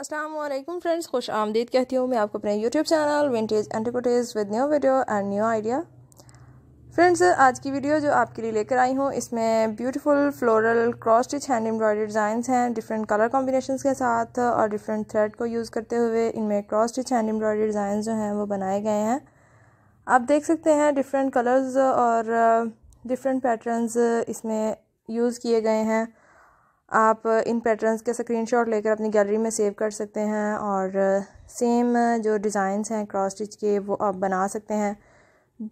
Aslam friends खुश आमदीद कहती हूँ मैं आपको अपने YouTube channel Vintage Antique Cottage with new video and new idea friends आज की वीडियो जो आपके लिए लेकर आई हूँ इसमें beautiful floral cross stitch hand embroidery designs हैं डिफरेंट कलर कॉम्बिनेशन के साथ और डिफरेंट थ्रेड को यूज़ करते हुए इनमें cross stitch hand embroidery design जो हैं वो बनाए गए हैं आप देख सकते हैं डिफरेंट कलर्स और डिफरेंट पैटर्न इसमें यूज़ किए गए हैं आप इन पैटर्न्स के स्क्रीनशॉट लेकर अपनी गैलरी में सेव कर सकते हैं और सेम uh, uh, जो डिज़ाइंस हैं क्रॉस स्टिच के वो आप बना सकते हैं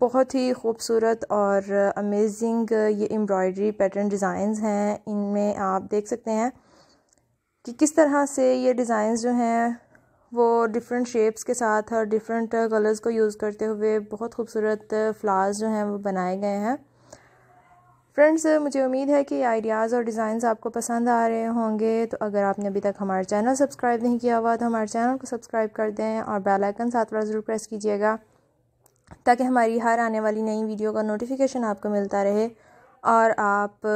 बहुत ही खूबसूरत और अमेजिंग uh, ये एम्ब्रॉयडरी पैटर्न डिज़ाइंस हैं इनमें आप देख सकते हैं कि किस तरह से ये डिज़ाइंस जो हैं वो डिफरेंट शेप्स के साथ और डिफरेंट कलर्स को यूज़ करते हुए बहुत खूबसूरत फ्लावर्स जो हैं वो बनाए गए हैं फ्रेंड्स मुझे उम्मीद है कि आइडियाज़ और डिज़ाइंस आपको पसंद आ रहे होंगे तो अगर आपने अभी तक हमारा चैनल सब्सक्राइब नहीं किया हुआ तो हमारे चैनल को सब्सक्राइब कर दें और बेल आइकन साथ वाला ज़रूर प्रेस कीजिएगा ताकि हमारी हर आने वाली नई वीडियो का नोटिफिकेशन आपको मिलता रहे और आप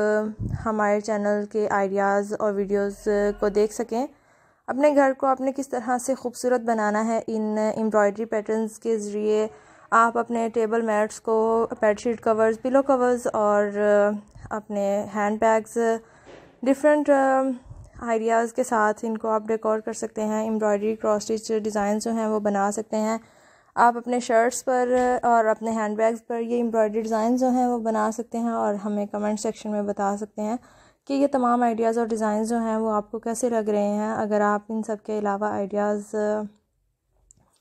हमारे चैनल के आइडियाज़ और वीडियोज़ को देख सकें अपने घर को आपने किस तरह से खूबसूरत बनाना है इन एम्ब्रॉयडरी पैटर्न्स के ज़रिए आप अपने टेबल मैट्स को बेडशीट कवर्स पिलो कवर्स और uh, अपने हैंड बैग्स डिफरेंट आइडियाज़ के साथ इनको आप डेकोर कर सकते हैं एम्ब्रॉयडरी क्रॉस स्टिच डिज़ाइन जो हैं वो बना सकते हैं आप अपने शर्ट्स पर uh, और अपने हैंड बैग्स पर ये एम्ब्रॉयडरी डिज़ाइन जो हैं वो बना सकते हैं और हमें कमेंट सेक्शन में बता सकते हैं कि ये तमाम आइडियाज़ और डिज़ाइन जो हैं वो आपको कैसे लग रहे हैं अगर आप इन सब के अलावा आइडियाज़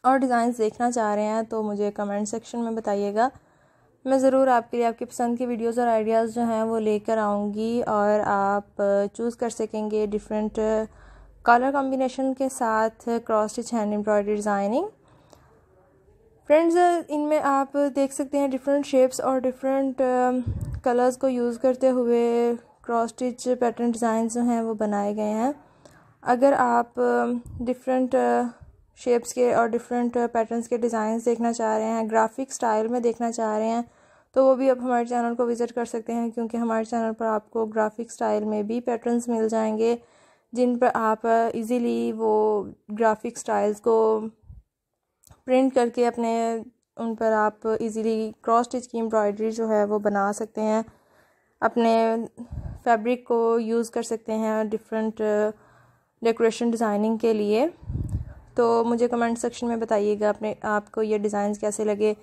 और डिज़ाइंस देखना चाह रहे हैं तो मुझे कमेंट सेक्शन में बताइएगा मैं ज़रूर आपके लिए आपकी पसंद की वीडियोस और आइडियाज़ जो हैं वो लेकर आऊँगी और आप चूज़ कर सकेंगे डिफरेंट कलर कॉम्बिनेशन के साथ cross stitch hand embroidery designing friends इनमें आप देख सकते हैं डिफरेंट शेप्स और डिफरेंट कलर्स को यूज़ करते हुए क्रॉस स्टिच पैटर्न डिज़ाइन जो हैं वो बनाए गए हैं अगर आप डिफरेंट शेप्स के और डिफरेंट पैटर्न्स uh, के डिज़ाइन देखना चाह रहे हैं ग्राफिक स्टाइल में देखना चाह रहे हैं तो वो भी आप हमारे चैनल को विज़िट कर सकते हैं क्योंकि हमारे चैनल पर आपको ग्राफिक स्टाइल में भी पैटर्न्स मिल जाएंगे जिन पर आप इजीली uh, वो ग्राफिक स्टाइल्स को प्रिंट करके अपने उन पर आप इजीली क्रॉस स्टिच की एम्ब्रॉयडरी जो है वो बना सकते हैं अपने फैब्रिक को यूज़ कर सकते हैं डिफरेंट डेकोरेशन डिज़ाइनिंग के लिए तो मुझे कमेंट सेक्शन में बताइएगा अपने आपको ये डिज़ाइन कैसे लगे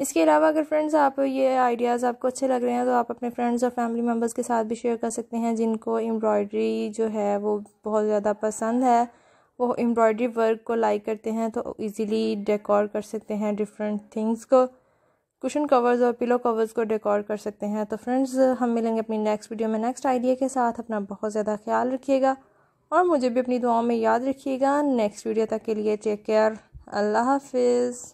इसके अलावा अगर फ्रेंड्स आप ये आइडियाज़ आपको अच्छे लग रहे हैं तो आप अपने फ्रेंड्स और फैमिली मेम्बर्स के साथ भी शेयर कर सकते हैं जिनको एम्ब्रॉयडरी जो है वो बहुत ज़्यादा पसंद है वो एम्ब्रॉयडरी वर्क को लाइक करते हैं तो इजीली डेकोर कर सकते हैं डिफरेंट थिंग्स को कुशन कवर्स और पिलो कवर्स को डेकोर कर सकते हैं तो फ्रेंड्स हम मिलेंगे अपनी नेक्स्ट वीडियो में नेक्स्ट आइडिया के साथ अपना बहुत ज़्यादा ख्याल रखिएगा और मुझे भी अपनी दुआओं में याद रखिएगा नेक्स्ट वीडियो तक के लिए टेक केयर अल्लाह हाफिज़